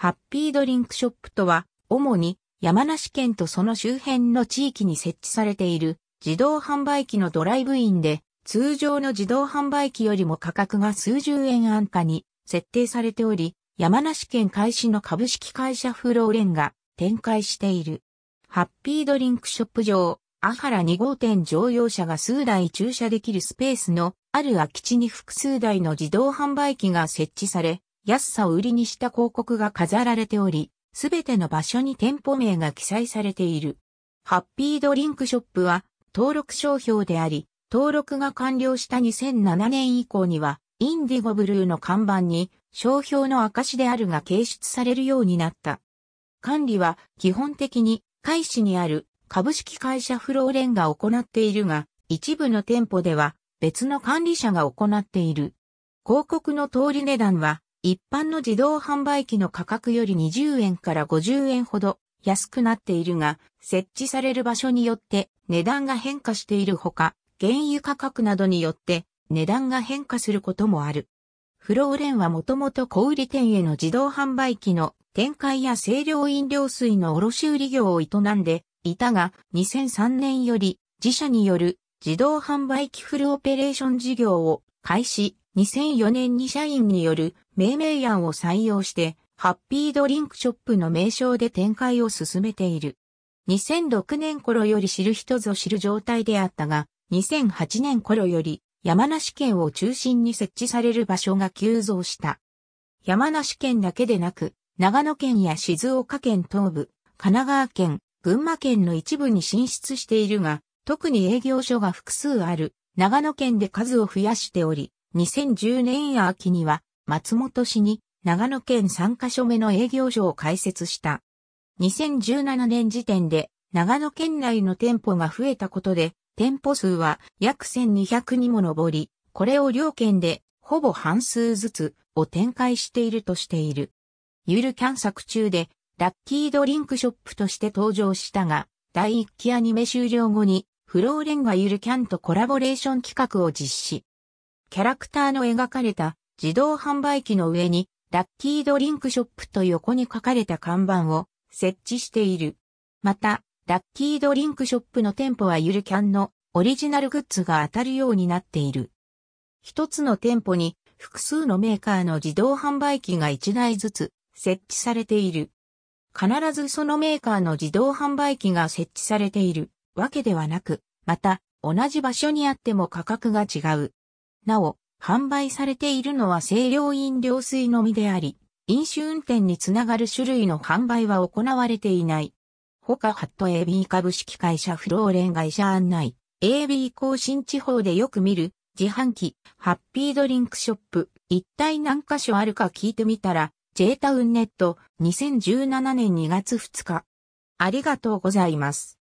ハッピードリンクショップとは、主に山梨県とその周辺の地域に設置されている自動販売機のドライブインで、通常の自動販売機よりも価格が数十円安価に設定されており、山梨県開始の株式会社フローレンが展開している。ハッピードリンクショップ上、アハラ2号店乗用車が数台駐車できるスペースのある空き地に複数台の自動販売機が設置され、安さを売りにした広告が飾られており、すべての場所に店舗名が記載されている。ハッピードリンクショップは登録商標であり、登録が完了した2007年以降には、インディゴブルーの看板に商標の証であるが掲出されるようになった。管理は基本的に、海市にある株式会社フローレンが行っているが、一部の店舗では別の管理者が行っている。広告の通り値段は一般の自動販売機の価格より20円から50円ほど安くなっているが、設置される場所によって値段が変化しているほか、原油価格などによって値段が変化することもある。フローレンはもともと小売店への自動販売機の展開や清涼飲料水の卸売業を営んでいたが、2003年より自社による自動販売機フルオペレーション事業を開始、2004年に社員による命名案を採用して、ハッピードリンクショップの名称で展開を進めている。2006年頃より知る人ぞ知る状態であったが、2008年頃より山梨県を中心に設置される場所が急増した。山梨県だけでなく、長野県や静岡県東部、神奈川県、群馬県の一部に進出しているが、特に営業所が複数ある長野県で数を増やしており、2010年秋には松本市に長野県3カ所目の営業所を開設した。2017年時点で長野県内の店舗が増えたことで店舗数は約1200にも上り、これを両県でほぼ半数ずつを展開しているとしている。ゆるキャン作中でラッキードリンクショップとして登場したが、第1期アニメ終了後にフローレンがゆるキャンとコラボレーション企画を実施。キャラクターの描かれた自動販売機の上にラッキードリンクショップと横に書かれた看板を設置している。また、ラッキードリンクショップの店舗はゆるキャンのオリジナルグッズが当たるようになっている。一つの店舗に複数のメーカーの自動販売機が一台ずつ設置されている。必ずそのメーカーの自動販売機が設置されているわけではなく、また同じ場所にあっても価格が違う。なお、販売されているのは清涼飲料水のみであり、飲酒運転につながる種類の販売は行われていない。他ハット AB 株式会社フローレン会社案内、AB 更新地方でよく見る、自販機、ハッピードリンクショップ、一体何箇所あるか聞いてみたら、J タウンネット、2017年2月2日。ありがとうございます。